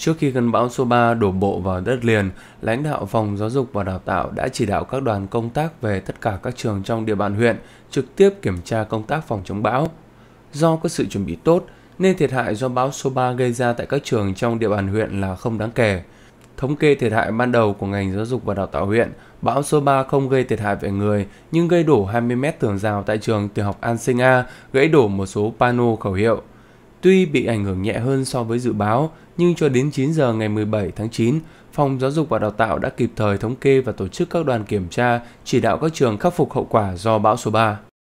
Trước khi cơn bão số 3 đổ bộ vào đất liền, lãnh đạo phòng giáo dục và đào tạo đã chỉ đạo các đoàn công tác về tất cả các trường trong địa bàn huyện trực tiếp kiểm tra công tác phòng chống bão. Do có sự chuẩn bị tốt, nên thiệt hại do bão số 3 gây ra tại các trường trong địa bàn huyện là không đáng kể. Thống kê thiệt hại ban đầu của ngành giáo dục và đào tạo huyện, bão số 3 không gây thiệt hại về người nhưng gây đổ 20 mét tường rào tại trường tiểu học An Sinh A, gãy đổ một số pano khẩu hiệu. Tuy bị ảnh hưởng nhẹ hơn so với dự báo, nhưng cho đến 9 giờ ngày 17 tháng 9, Phòng Giáo dục và Đào tạo đã kịp thời thống kê và tổ chức các đoàn kiểm tra chỉ đạo các trường khắc phục hậu quả do bão số 3.